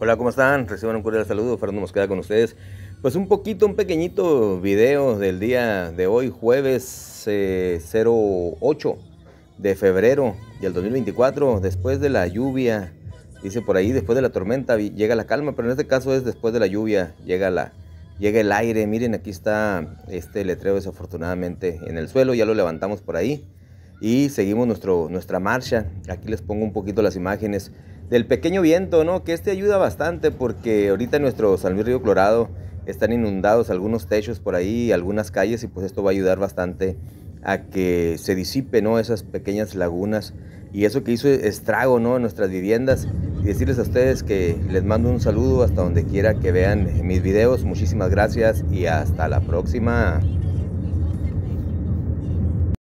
Hola, ¿cómo están? Reciban un cordial saludo, Fernando Mosqueda con ustedes. Pues un poquito, un pequeñito video del día de hoy, jueves 08 eh, de febrero del 2024, después de la lluvia, dice por ahí, después de la tormenta llega la calma, pero en este caso es después de la lluvia, llega la, llega el aire. Miren, aquí está este letrero desafortunadamente en el suelo, ya lo levantamos por ahí y seguimos nuestro, nuestra marcha. Aquí les pongo un poquito las imágenes del pequeño viento, ¿no? Que este ayuda bastante porque ahorita en nuestro San Luis Río Colorado están inundados algunos techos por ahí, algunas calles y pues esto va a ayudar bastante a que se disipe, ¿no? Esas pequeñas lagunas y eso que hizo estrago, ¿no? En nuestras viviendas y decirles a ustedes que les mando un saludo hasta donde quiera que vean mis videos. Muchísimas gracias y hasta la próxima.